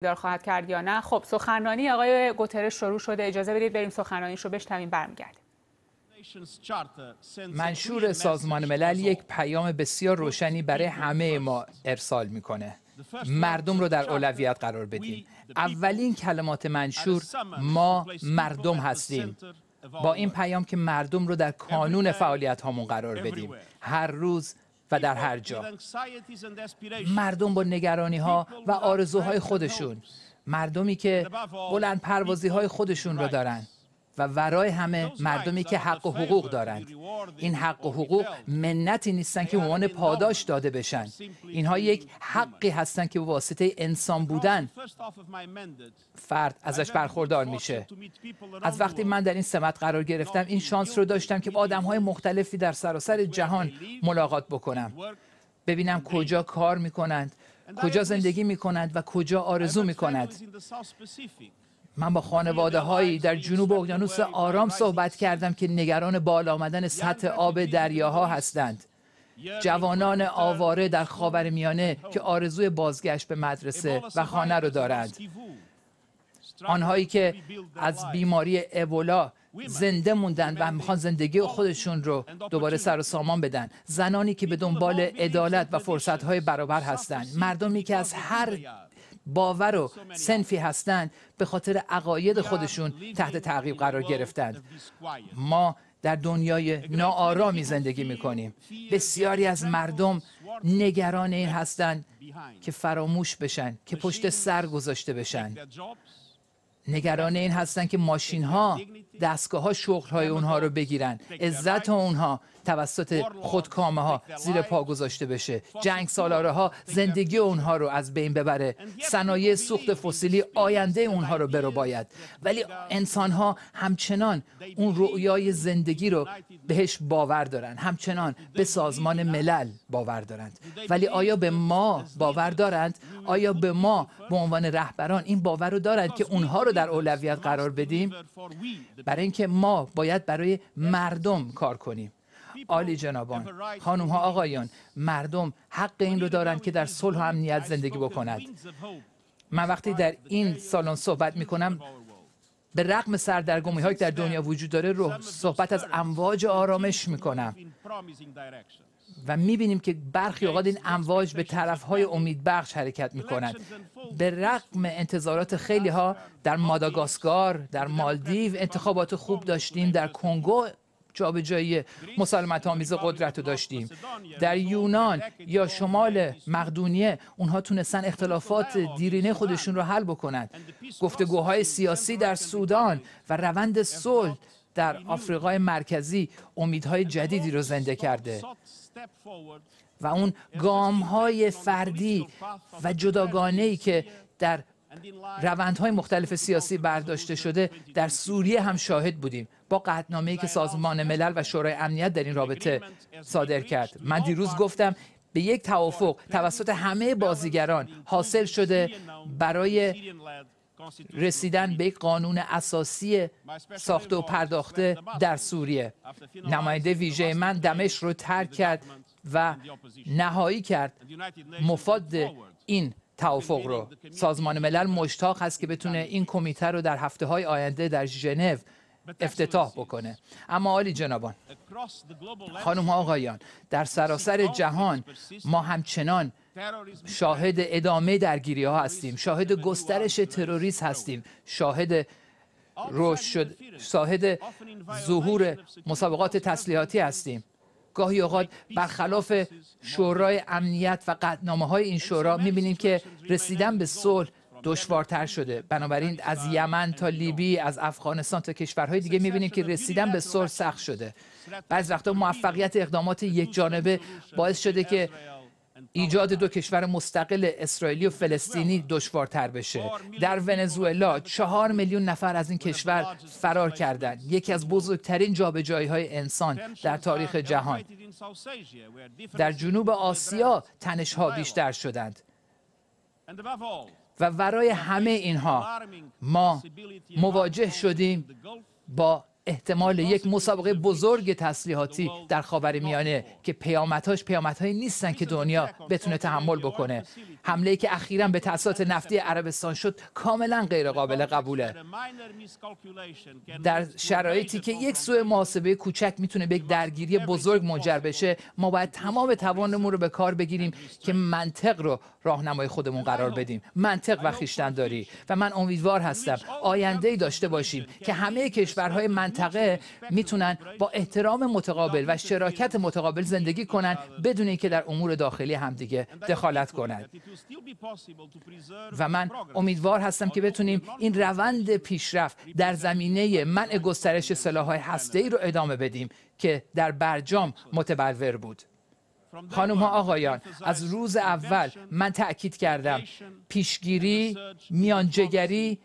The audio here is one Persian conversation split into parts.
دار خواهد کرد یا نه خب سخنرانی آقای گوترش شروع شده اجازه بدید بریم سخنرانیش رو بشنویم برمیگردیم منشور سازمان ملل یک پیام بسیار روشنی برای همه ما ارسال میکنه مردم رو در اولویت قرار بدیم اولین کلمات منشور ما مردم هستیم با این پیام که مردم رو در کانون فعالیت هامون قرار بدیم هر روز و در هر جا مردم با نگرانی ها و آرزوهای خودشون مردمی که بلند پروازی های خودشون را دارند و ورای همه مردمی که حق و حقوق دارند این حق و حقوق منتی نیستن که عنوان پاداش داده بشن اینها یک حقی هستند که واسطه انسان بودن فرد ازش برخوردار میشه از وقتی من در این سمت قرار گرفتم این شانس رو داشتم که با آدم های مختلفی در سراسر جهان ملاقات بکنم ببینم کجا کار میکنند کجا زندگی میکنند و کجا آرزو میکنند من با خانواده هایی در جنوب اقیانوس آرام صحبت کردم که نگران بالا آمدن سطح آب دریاها هستند. جوانان آواره در میانه که آرزوی بازگشت به مدرسه و خانه رو دارند. آنهایی که از بیماری ابولا زنده موندن و میخوان زندگی خودشون رو دوباره سر و سامان بدن زنانی که به دنبال عدالت و فرصتهای برابر هستند مردمی که از هر باور و سنفی هستند به خاطر عقاید خودشون تحت تعقیب قرار گرفتند ما در دنیای ناآرامی زندگی می بسیاری از مردم نگران این هستند که فراموش بشن که پشت سر گذاشته بشن نگران این هستند که ماشین ها دستگاه ها شغل های اونها رو بگیرن عزت اونها توسط خودکامه ها زیر پا گذاشته بشه جنگ سالاره ها زندگی اونها رو از بین ببره صنایع سوخت فسیلی آینده اونها رو برو باید ولی انسان ها همچنان اون رویای زندگی رو بهش باور دارن همچنان به سازمان ملل باور دارند ولی آیا به ما باور دارند آیا به ما به عنوان رهبران این باور رو دارند که اونها رو در اولویت قرار بدیم برای اینکه ما باید برای مردم کار کنیم عالی جنابان خانم ها آقایان مردم حق این رو دارند که در صلح و امنیت زندگی بکند. من وقتی در این سالن صحبت می کنم به رغم سردرگمی هایی که در دنیا وجود داره رو صحبت از امواج آرامش می کنم و می بینیم که برخی اوقات این امواج به طرف های امید بخش حرکت می کنند به رغم انتظارات خیلی ها در ماداگاسکار در مالدیو انتخابات خوب داشتیم در کنگو جابجایی مسالمت آمیز قدرت رو داشتیم در یونان یا شمال مقدونیه اونها تونستن اختلافات دیرینه خودشون رو حل بکنند گفتگوهای سیاسی در سودان و روند صلح در آفریقای مرکزی امیدهای جدیدی رو زنده کرده و اون گام های فردی و جداگانه ای که در روندهای مختلف سیاسی برداشته شده در سوریه هم شاهد بودیم با قطنامه‌ای که سازمان ملل و شورای امنیت در این رابطه صادر کرد من دیروز گفتم به یک توافق توسط همه بازیگران حاصل شده برای رسیدن به یک قانون اساسی ساخته و پرداخته در سوریه نماینده ویژه من دمشق رو ترک کرد و نهایی کرد مفاد این توافق رو سازمان ملل مشتاق هست که بتونه این کمیته رو در هفته های آینده در ژنو افتتاح بکنه اما عالی جنابان خانم آقایان در سراسر جهان ما همچنان شاهد ادامه درگیری ها هستیم شاهد گسترش تروریسم هستیم شاهد رشد شاهد ظهور مسابقات تسلیحاتی هستیم گاهی اوقات برخلاف شورای امنیت و قدنامه های این شورا میبینیم که رسیدن به صلح دشوارتر شده بنابراین از یمن تا لیبی از افغانستان تا کشورهای دیگه میبینیم که رسیدن به صلح سخت شده بعض وقتا موفقیت اقدامات یک جانبه باعث شده که ایجاد دو کشور مستقل اسرائیلی و فلسطینی دشوارتر بشه در ونزوئلا چهار میلیون نفر از این کشور فرار کردند یکی از بزرگترین جابجایی های انسان در تاریخ جهان در جنوب آسیا تنش ها بیشتر شدند و برای همه اینها ما مواجه شدیم با احتمال یک مسابقه بزرگ تسلیحاتی در خاور میانه که پیامدهاش پیامدهایی نیستن که دنیا بتونه تحمل بکنه حمله که اخیرا به تأسیسات نفتی عربستان شد کاملا غیر قابل قبوله در شرایطی که یک سوء محاسبه کوچک میتونه به درگیری بزرگ منجر بشه ما باید تمام توانمون رو به کار بگیریم که منطق رو راهنمای خودمون قرار بدیم منطق و داری. و من امیدوار هستم آینده ای داشته باشیم که همه کشورهای منطقه میتونن با احترام متقابل و شراکت متقابل زندگی کنن بدون اینکه در امور داخلی همدیگه دخالت کنند و من امیدوار هستم که بتونیم این روند پیشرفت در زمینه منع گسترش سلاحهای ای رو ادامه بدیم که در برجام متبلور بود. خانم ها آقایان از روز اول من تأکید کردم پیشگیری، میانجگری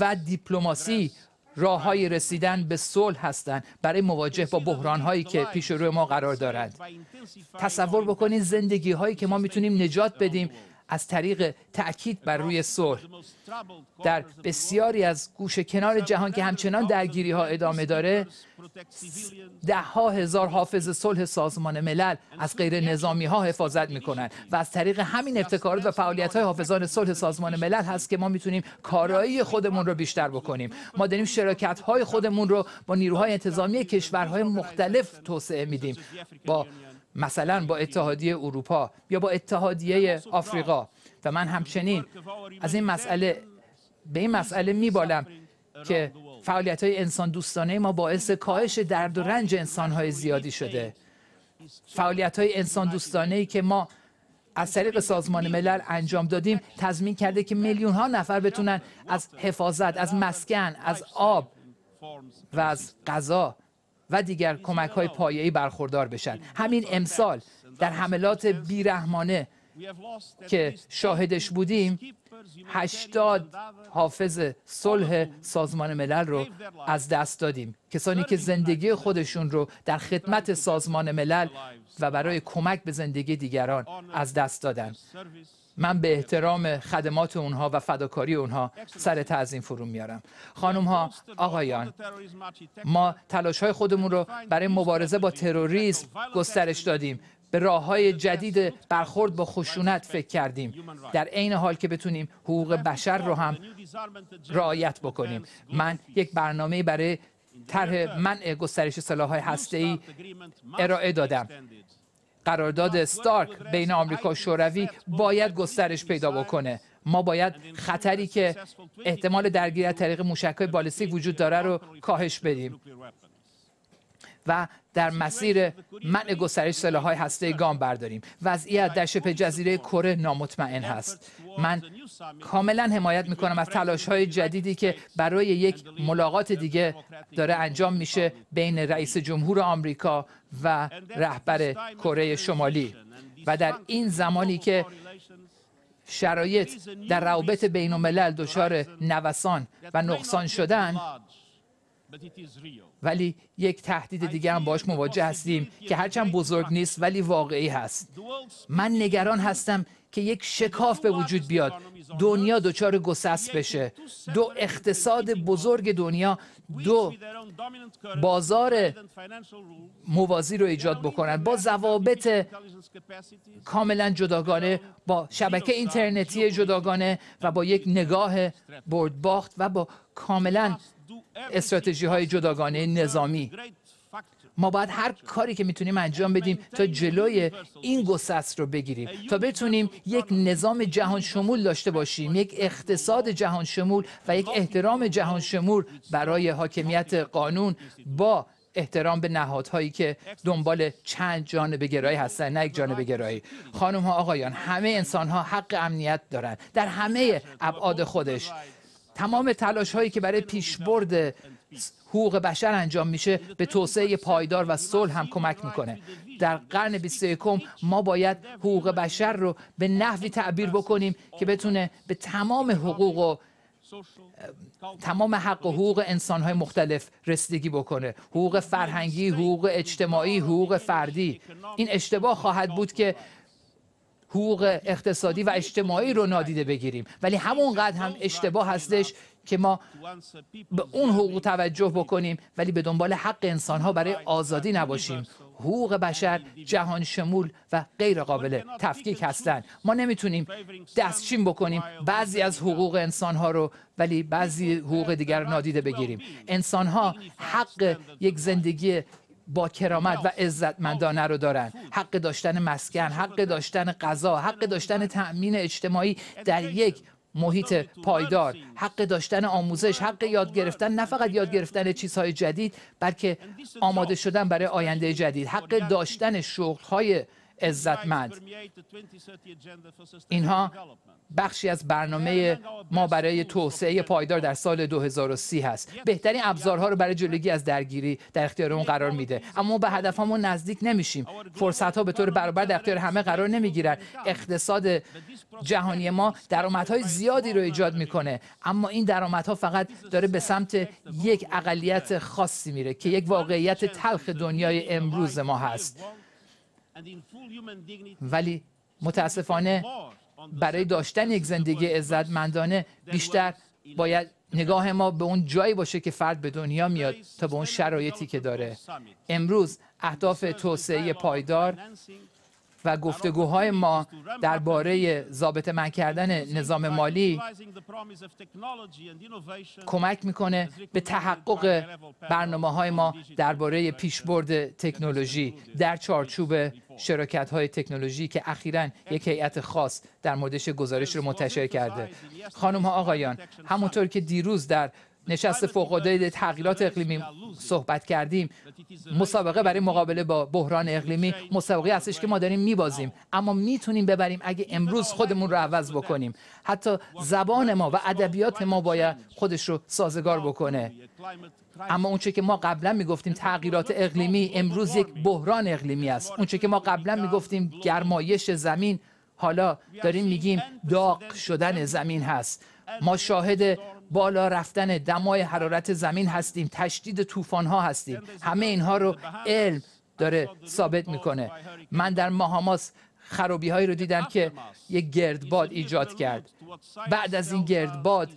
و دیپلماسی راه های رسیدن به صلح هستند برای مواجه با بحران هایی که پیش روی ما قرار دارند. تصور بکنید زندگی هایی که ما میتونیم نجات بدیم از طریق تأکید بر روی صلح در بسیاری از گوشه کنار جهان که همچنان درگیری ها ادامه داره ده ها هزار حافظ صلح سازمان ملل از غیر نظامی ها حفاظت کنند. و از طریق همین ابتکارات و فعالیت های حافظان صلح سازمان ملل هست که ما میتونیم کارایی خودمون رو بیشتر بکنیم ما داریم شراکت های خودمون رو با نیروهای انتظامی کشورهای مختلف توسعه میدیم با مثلا با اتحادیه اروپا یا با اتحادیه آفریقا و من همچنین از این مسئله به این مسئله میبالم که فعالیت های انسان دوستانه ما باعث کاهش درد و رنج انسان های زیادی شده فعالیت های انسان دوستانه ای که ما از طریق سازمان ملل انجام دادیم تضمین کرده که میلیون ها نفر بتونن از حفاظت از مسکن از آب و از غذا و دیگر کمک های پایه‌ای برخوردار بشن همین امسال در حملات بیرحمانه که شاهدش بودیم هشتاد حافظ صلح سازمان ملل رو از دست دادیم کسانی که زندگی خودشون رو در خدمت سازمان ملل و برای کمک به زندگی دیگران از دست دادن من به احترام خدمات اونها و فداکاری اونها سر تعظیم فرو میارم خانم ها آقایان ما تلاش های خودمون رو برای مبارزه با تروریسم گسترش دادیم به راه های جدید برخورد با خشونت فکر کردیم در عین حال که بتونیم حقوق بشر رو هم رعایت بکنیم من یک برنامه برای طرح منع گسترش سلاحهای ای ارائه دادم قرارداد ستارک بین آمریکا و شوروی باید گسترش پیدا بکنه ما باید خطری که احتمال درگیری از طریق موشک‌های بالستیک وجود داره رو کاهش بدیم و در مسیر منع گسترش های هسته گام برداریم وضعیت در شبه جزیره کره نامطمئن هست من کاملا حمایت میکنم از تلاش های جدیدی که برای یک ملاقات دیگه داره انجام میشه بین رئیس جمهور آمریکا و رهبر کره شمالی و در این زمانی که شرایط در روابط بین الملل دچار نوسان و نقصان شدن ولی یک تهدید دیگه هم باش مواجه هستیم که هرچند بزرگ نیست ولی واقعی هست من نگران هستم که یک شکاف به وجود بیاد دنیا دچار گسست بشه دو اقتصاد بزرگ دنیا دو بازار موازی رو ایجاد بکنن با ضوابط کاملا جداگانه با شبکه اینترنتی جداگانه و با یک نگاه بردباخت و با کاملا استراتژی های جداگانه نظامی ما باید هر کاری که میتونیم انجام بدیم تا جلوی این گسست رو بگیریم تا بتونیم یک نظام جهان شمول داشته باشیم یک اقتصاد جهان شمول و یک احترام جهان شمول برای حاکمیت قانون با احترام به نهادهایی که دنبال چند جانب گرایی هستن نه یک جانب گرایی خانم ها آقایان همه انسان ها حق امنیت دارند در همه ابعاد خودش تمام تلاش هایی که برای پیشبرد حقوق بشر انجام میشه به توسعه پایدار و صلح هم کمک میکنه در قرن 21 ما باید حقوق بشر رو به نحوی تعبیر بکنیم که بتونه به تمام حقوق و تمام حق و حقوق های مختلف رسیدگی بکنه حقوق فرهنگی، حقوق اجتماعی، حقوق فردی این اشتباه خواهد بود که حقوق اقتصادی و اجتماعی رو نادیده بگیریم ولی همونقدر هم اشتباه هستش که ما به اون حقوق توجه بکنیم ولی به دنبال حق انسان ها برای آزادی نباشیم حقوق بشر جهان شمول و غیر قابل تفکیک هستند ما نمیتونیم دستشین بکنیم بعضی از حقوق انسان ها رو ولی بعضی حقوق دیگر نادیده بگیریم انسان ها حق یک زندگی با کرامت و عزتمندانه رو دارن حق داشتن مسکن حق داشتن غذا حق داشتن تأمین اجتماعی در یک محیط پایدار حق داشتن آموزش حق یاد گرفتن نه فقط یاد گرفتن چیزهای جدید بلکه آماده شدن برای آینده جدید حق داشتن شغل‌های عزتمند اینها بخشی از برنامه ما برای توسعه پایدار در سال 2030 هست بهترین ابزارها رو برای جلوگیری از درگیری در اون قرار میده اما به ما نزدیک نمیشیم فرصت ها به طور برابر در اختیار همه قرار نمیگیرن اقتصاد جهانی ما درآمدهای زیادی رو ایجاد میکنه اما این درآمدها فقط داره به سمت یک اقلیت خاصی میره که یک واقعیت تلخ دنیای امروز ما هست ولی متاسفانه برای داشتن یک زندگی عزتمندانه بیشتر باید نگاه ما به اون جایی باشه که فرد به دنیا میاد تا به اون شرایطی که داره امروز اهداف توسعه پایدار و گفتگوهای ما درباره ضابط من کردن نظام مالی کمک میکنه به تحقق برنامه های ما درباره پیشبرد تکنولوژی در چارچوب شرکت های تکنولوژی که اخیرا یک هیئت خاص در موردش گزارش رو منتشر کرده خانم ها آقایان همونطور که دیروز در نشست فوق‌العاده تغییرات اقلیمی صحبت کردیم مسابقه برای مقابله با بحران اقلیمی مسابقه هستش که ما داریم میبازیم اما میتونیم ببریم اگه امروز خودمون رو عوض بکنیم حتی زبان ما و ادبیات ما باید خودش رو سازگار بکنه اما اونچه که ما قبلا میگفتیم تغییرات اقلیمی امروز یک بحران اقلیمی است اونچه که ما قبلا میگفتیم گرمایش زمین حالا داریم میگیم داغ شدن زمین هست ما شاهد بالا رفتن دمای حرارت زمین هستیم تشدید طوفان ها هستیم همه اینها رو علم داره ثابت میکنه من در ماهاماس خرابی هایی رو دیدم که یک گردباد ایجاد کرد بعد از این گردباد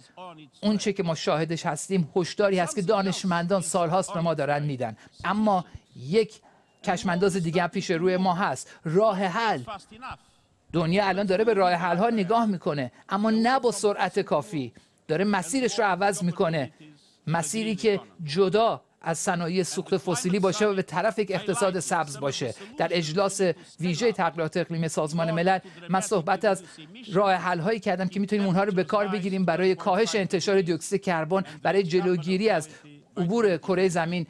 اونچه که ما شاهدش هستیم هشداری هست که دانشمندان سالهاست به ما دارن میدن اما یک کشمنداز دیگه پیش روی ما هست راه حل دنیا الان داره به راه حل ها نگاه میکنه اما نه با سرعت کافی داره مسیرش رو عوض میکنه مسیری که جدا از صنایع سوخت فسیلی باشه و به طرف یک اقتصاد سبز باشه در اجلاس ویژه تغییرات اقلیم سازمان ملل من صحبت از راه حل هایی کردم که میتونیم اونها رو به کار بگیریم برای کاهش انتشار دیوکسید کربن برای جلوگیری از عبور کره زمین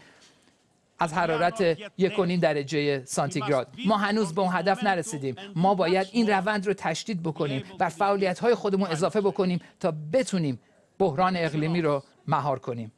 از حرارت یکونین درجه سانتیگراد ما هنوز به اون هدف نرسیدیم ما باید این روند رو تشدید بکنیم و فعالیت های خودمون اضافه بکنیم تا بتونیم بحران اقلیمی رو مهار کنیم